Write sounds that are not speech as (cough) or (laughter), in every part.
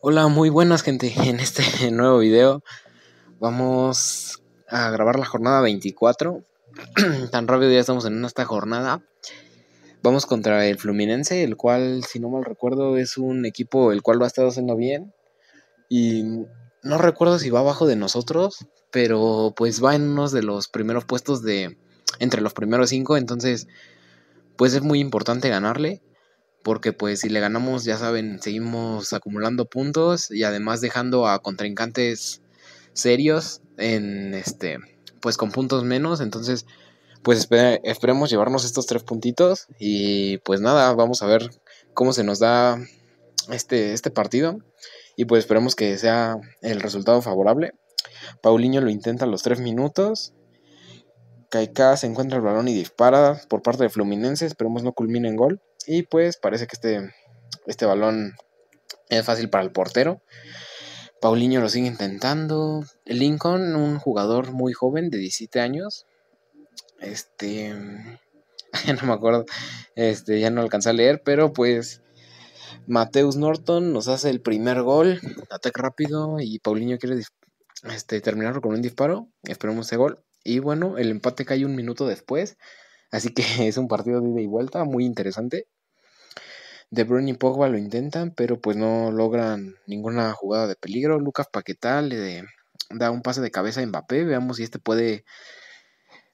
Hola, muy buenas gente. (laughs) En este nuevo video vamos a grabar la jornada 24. (clears throat) Tan rápido ya estamos en esta jornada. Vamos contra el Fluminense, el cual, si no mal recuerdo, es un equipo el cual va a estado haciendo bien. Y no recuerdo si va abajo de nosotros, pero pues va en uno de los primeros puestos de... entre los primeros cinco, entonces pues es muy importante ganarle porque pues si le ganamos, ya saben, seguimos acumulando puntos y además dejando a contrincantes serios en este pues con puntos menos, entonces pues esperemos llevarnos estos tres puntitos y pues nada, vamos a ver cómo se nos da este, este partido y pues esperemos que sea el resultado favorable. Paulinho lo intenta a los tres minutos. Caicá se encuentra el balón y dispara por parte de Fluminense, esperemos no culmine en gol. Y pues parece que este, este balón es fácil para el portero. Paulinho lo sigue intentando. Lincoln, un jugador muy joven de 17 años. Este. (laughs) no me acuerdo. Este, ya no alcanza a leer, pero pues. Mateus Norton nos hace el primer gol. Ataque rápido y Paulinho quiere este, terminarlo con un disparo. Esperemos ese gol. Y bueno, el empate cae un minuto después. Así que (laughs) es un partido de ida y vuelta muy interesante. De Bruyne y Pogba lo intentan, pero pues no logran ninguna jugada de peligro. Lucas Paquetá le da un pase de cabeza a Mbappé. Veamos si este puede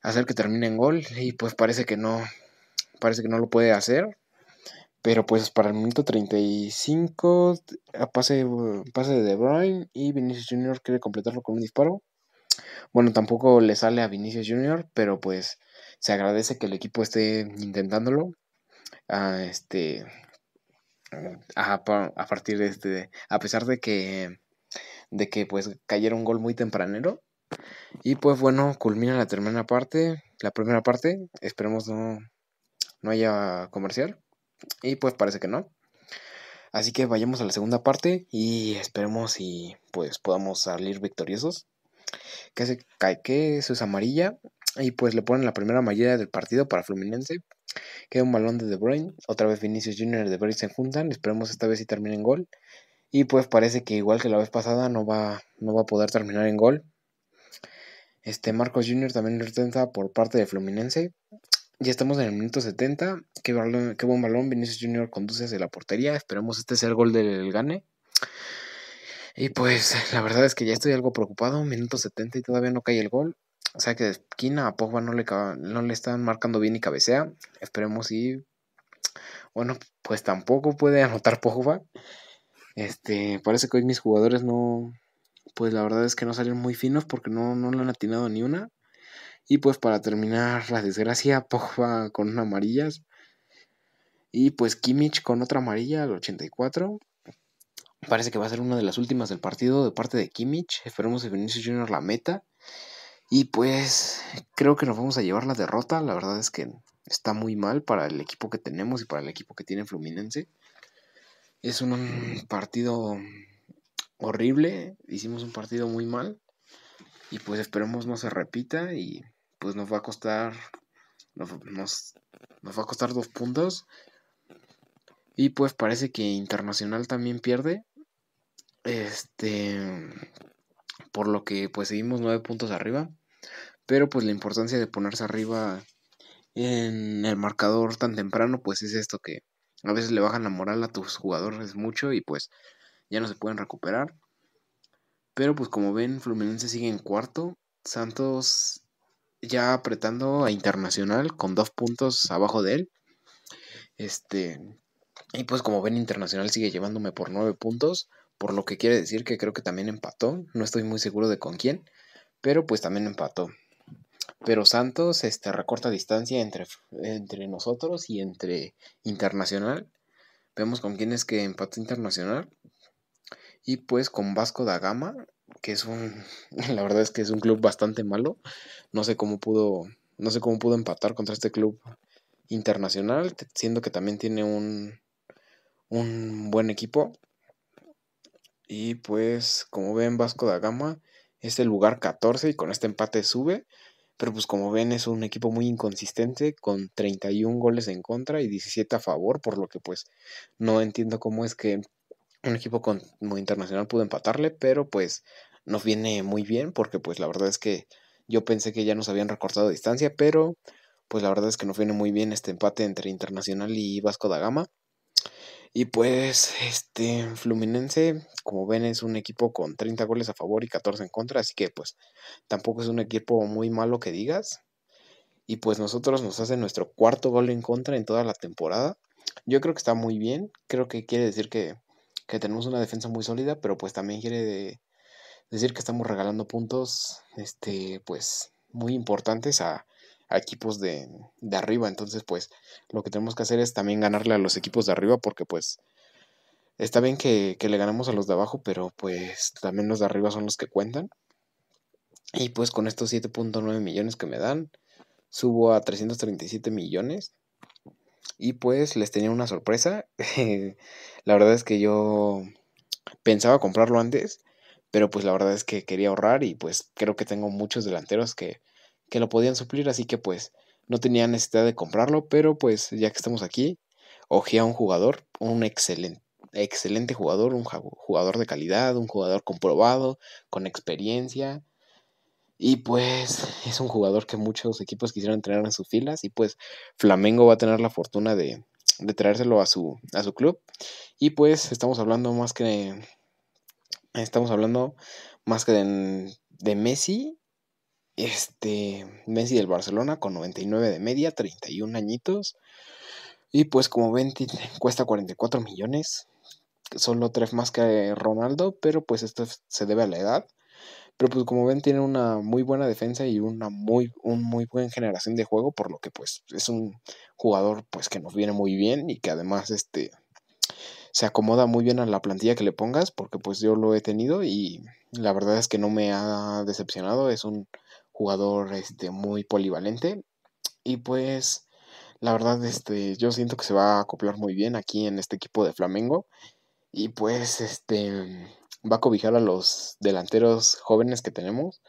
hacer que termine en gol. Y pues parece que no. Parece que no lo puede hacer. Pero pues para el minuto 35, pase, pase de De Bruyne y Vinicius Jr. quiere completarlo con un disparo. Bueno, tampoco le sale a Vinicius Jr., pero pues se agradece que el equipo esté intentándolo. Ah, este, a este, a, partir de este, a pesar de que, de que pues cayera un gol muy tempranero. Y pues bueno, culmina la tercera parte, la primera parte, esperemos no, no haya comercial. Y pues parece que no. Así que vayamos a la segunda parte y esperemos y pues podamos salir victoriosos que se eso es amarilla y pues le ponen la primera amarilla del partido para Fluminense. Queda un balón de De Bruyne, otra vez Vinicius Junior y De Bruyne se juntan, esperemos esta vez si termina en gol. Y pues parece que igual que la vez pasada no va, no va a poder terminar en gol. Este Marcos Junior también lo por parte de Fluminense. Ya estamos en el minuto 70. Qué, balón, qué buen balón. Vinicius Junior conduce hacia la portería. Esperemos este sea el gol del gane. Y pues eh, la verdad es que ya estoy algo preocupado. Minuto 70 y todavía no cae el gol. O sea que de esquina a Pogba no le, no le están marcando bien y cabecea. Esperemos y... Bueno, pues tampoco puede anotar Pogba. Este, parece que hoy mis jugadores no. Pues la verdad es que no salen muy finos porque no, le han atinado ni una. Y pues para terminar la desgracia, Pogba con una amarilla. Y pues Kimmich con otra amarilla al 84. Parece que va a ser una de las últimas del partido de parte de Kimmich. Esperemos que Vinicius Jr. la meta. Y pues creo que nos vamos a llevar la derrota. La verdad es que está muy mal para el equipo que tenemos y para el equipo que tiene Fluminense. Es un partido horrible. Hicimos un partido muy mal. Y pues esperemos no se repita. Y pues nos va a costar. Nos, nos va a costar dos puntos. Y pues parece que Internacional también pierde. Este. Por lo que pues seguimos nueve puntos arriba. Pero pues la importancia de ponerse arriba en el marcador tan temprano, pues es esto que a veces le bajan la moral a tus jugadores mucho y pues ya no se pueden recuperar. Pero pues como ven, Fluminense sigue en cuarto. Santos ya apretando a Internacional con dos puntos abajo de él. Este, y pues como ven, Internacional sigue llevándome por nueve puntos, por lo que quiere decir que creo que también empató. No estoy muy seguro de con quién, pero pues también empató. Pero Santos este, recorta distancia entre, entre nosotros y entre Internacional. Vemos con quién es que empató Internacional. Y pues con Vasco da Gama, que es un. (laughs) La verdad es que es un club bastante malo. No sé cómo pudo. No sé cómo pudo empatar contra este club internacional, siendo que también tiene un, un buen equipo. Y pues, como ven, Vasco da Gama es el lugar 14 y con este empate sube. Pero pues como ven es un equipo muy inconsistente con 31 goles en contra y 17 a favor, por lo que pues no entiendo cómo es que un equipo con, internacional pudo empatarle, pero pues nos viene muy bien porque pues la verdad es que yo pensé que ya nos habían recortado distancia, pero pues la verdad es que no viene muy bien este empate entre Internacional y Vasco da Gama. Y pues, este, Fluminense, como ven, es un equipo con 30 goles a favor y 14 en contra, así que pues tampoco es un equipo muy malo que digas. Y pues nosotros nos hacen nuestro cuarto gol en contra en toda la temporada. Yo creo que está muy bien, creo que quiere decir que, que tenemos una defensa muy sólida, pero pues también quiere decir que estamos regalando puntos, este, pues, muy importantes a, a equipos de, arriba. Entonces, pues, lo que tenemos que hacer es también ganarle a los equipos de arriba, porque pues está bien que, que le ganamos a los de abajo, pero pues también los de arriba son los que cuentan. Y pues con estos 7.9 millones que me dan, subo a 337 millones. Y pues les tenía una sorpresa. (laughs) la verdad es que yo pensaba comprarlo antes, pero pues la verdad es que quería ahorrar y pues creo que tengo muchos delanteros que que lo podían suplir, así que pues no tenía necesidad de comprarlo, pero pues ya que estamos aquí, ojea a un jugador, un excelente, excelente jugador, un jugador de calidad, un jugador comprobado, con experiencia. Y pues es un jugador que muchos equipos quisieron tener en sus filas y pues Flamengo va a tener la fortuna de, traérselo a su, a su club. Y pues estamos hablando más que... Estamos hablando más que de Messi este, Messi del Barcelona con 99 de media, 31 añitos. Y pues como ven, (laughs) cuesta 44 millones. Solo tres más que Ronaldo, pero pues esto se debe a la edad. Pero pues como ven, tiene una muy buena defensa y una muy, muy buena generación de juego, por lo que pues es un jugador pues que nos viene muy bien y que además este se acomoda muy bien a la plantilla que le pongas, porque pues yo lo he tenido y la verdad es que no me ha decepcionado, es un jugador este, muy polivalente. Y pues, la verdad, este, yo siento que se va a acoplar muy bien aquí en este equipo de Flamengo. Y pues, este, va a cobijar a los delanteros jóvenes que tenemos.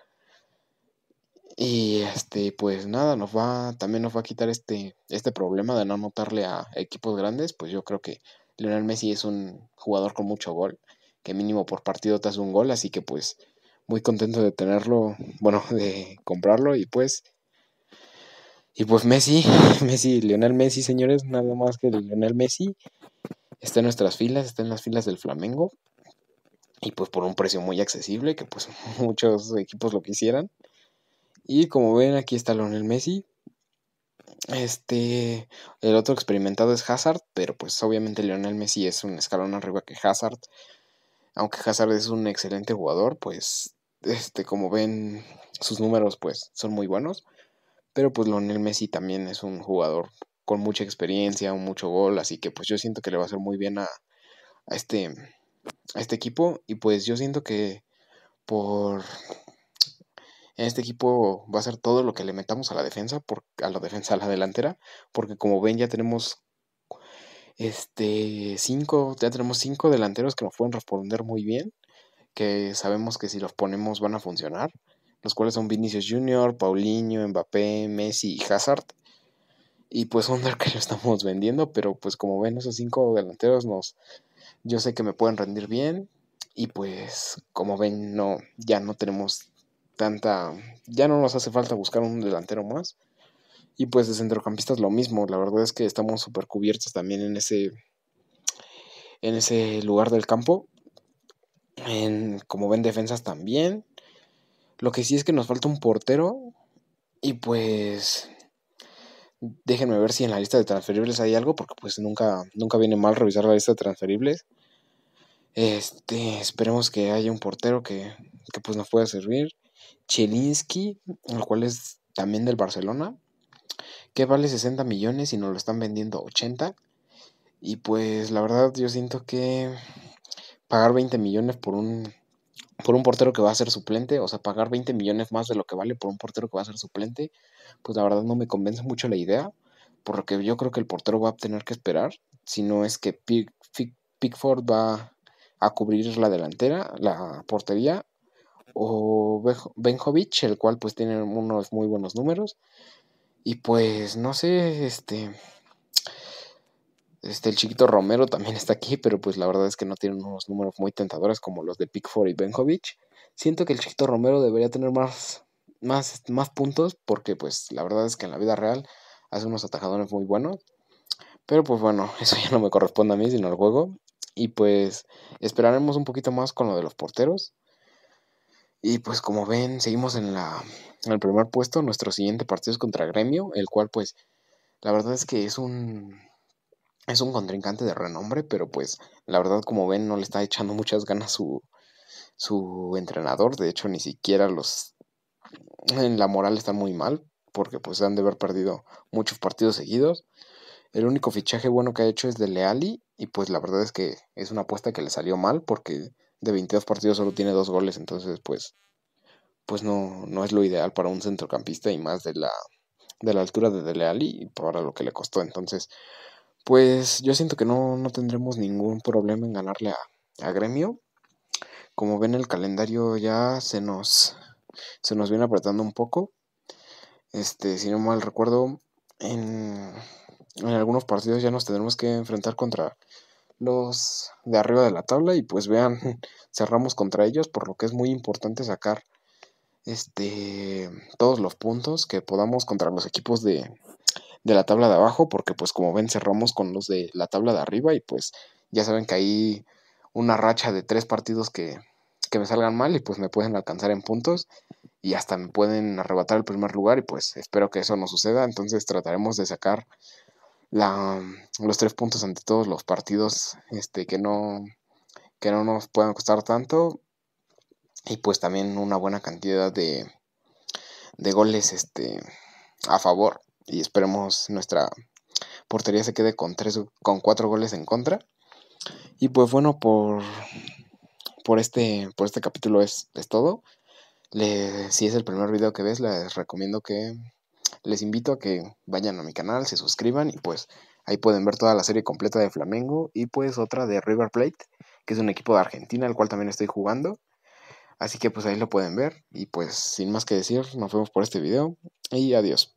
Y este, pues nada, nos va, también nos va a quitar este, este problema de no anotarle a equipos grandes. Pues yo creo que Leonel Messi es un jugador con mucho gol, que mínimo por partido te hace un gol, así que pues muy contento de tenerlo, bueno, de comprarlo y pues... Y pues Messi, (laughs) Messi, Lionel Messi, señores, nada más que Lionel Messi está en nuestras filas, está en las filas del Flamengo y pues por un precio muy accesible que pues (laughs) muchos equipos lo quisieran. Y como ven, aquí está Lionel Messi. Este, el otro experimentado es Hazard, pero pues obviamente Lionel Messi es un escalón arriba que Hazard. Aunque Hazard es un excelente jugador, pues este, como ven, sus números pues son muy buenos. Pero pues Lionel Messi también es un jugador con mucha experiencia, mucho gol, así que pues yo siento que le va a hacer muy bien a, este, a este equipo. Y pues yo siento que por en este equipo va a ser todo lo que le metamos a la defensa, a la defensa, a la delantera, porque como ven ya tenemos este cinco, ya tenemos cinco delanteros que nos pueden responder muy bien que sabemos que si los ponemos van a funcionar, los cuales son Vinicius Jr., Paulinho, Mbappé, Messi y Hazard. Y pues (laughs) Under que lo estamos vendiendo, pero pues como ven, esos cinco delanteros nos. Yo sé que me pueden rendir bien. Y pues, como ven, no, ya no tenemos tanta. Ya no nos hace falta buscar un delantero más. Y pues de centrocampistas lo mismo. La verdad es que estamos súper cubiertos también en ese. En ese lugar del campo. En, como ven, defensas también. Lo que sí es que nos falta un portero. Y pues. Déjenme ver si en la lista de transferibles hay algo, porque pues nunca, nunca viene mal revisar la lista de transferibles. Este, esperemos que haya un portero que, que pues nos pueda servir. Chelinsky, el cual es también del Barcelona, que vale 60 millones y nos lo están vendiendo 80. Y pues la verdad yo siento que pagar 20 millones por un, por un portero que va a ser suplente, o sea, pagar 20 millones más de lo que vale por un portero que va a ser suplente, pues la verdad no me convence mucho la idea, por lo que yo creo que el portero va a tener que esperar, si no es que Pickford va a cubrir la delantera, la portería, o Benjovic, el cual pues tiene unos muy buenos números, y pues no sé, este este, el chiquito Romero también está aquí, pero pues la verdad es que no tiene unos números muy tentadores como los de Pickford y Benjovich. Siento que el chiquito Romero debería tener más, más, más puntos, porque pues la verdad es que en la vida real hace unos atajadores muy buenos. Pero pues bueno, (laughs) eso ya no me corresponde a mí, sino al juego. Y pues esperaremos un poquito más con lo de los porteros. Y pues como ven, seguimos en, la, en el primer puesto. Nuestro siguiente partido es contra Gremio, el cual pues la verdad es que es un es un contrincante de renombre, pero pues la verdad como ven no le está echando muchas ganas su, su entrenador, de hecho ni siquiera los... En la moral están muy mal, porque pues han de haber perdido muchos partidos seguidos. El único fichaje bueno que ha hecho es de Leali y pues la verdad es que es una apuesta que le salió mal porque de 22 partidos solo tiene dos goles, entonces pues pues no, no es lo ideal para un centrocampista y más de la, de la altura de Leali y ahora lo que le costó. Entonces, pues yo siento que no, tendremos ningún problema en ganarle a, Gremio. Como ven, el calendario ya se nos, se nos viene apretando un poco. Este, si no mal recuerdo, en, algunos partidos ya nos tendremos que enfrentar contra los de arriba de la tabla y pues vean, (laughs) cerramos contra ellos, por lo que es muy importante sacar este todos los puntos que podamos contra los equipos de de la tabla de abajo, porque pues como ven cerramos con los de la tabla de arriba y pues ya saben que hay una racha de tres partidos que, que me salgan mal y pues me pueden alcanzar en puntos y hasta me pueden arrebatar el primer lugar y pues espero que eso no suceda, entonces trataremos de sacar la, los tres puntos ante todos los partidos este, que, no, que no nos puedan costar tanto y pues también una buena cantidad de, de goles este, a favor y esperemos nuestra portería se quede con tres con cuatro goles en contra y pues bueno por por este por este capítulo es, todo si es el primer video que ves les recomiendo que les invito a que vayan a mi canal se suscriban y pues ahí pueden ver toda la serie completa de Flamengo y pues otra de River Plate que es un equipo de Argentina al cual también estoy jugando Así que pues ahí lo pueden ver. Y pues sin más que decir, nos vemos por este video. Y adiós.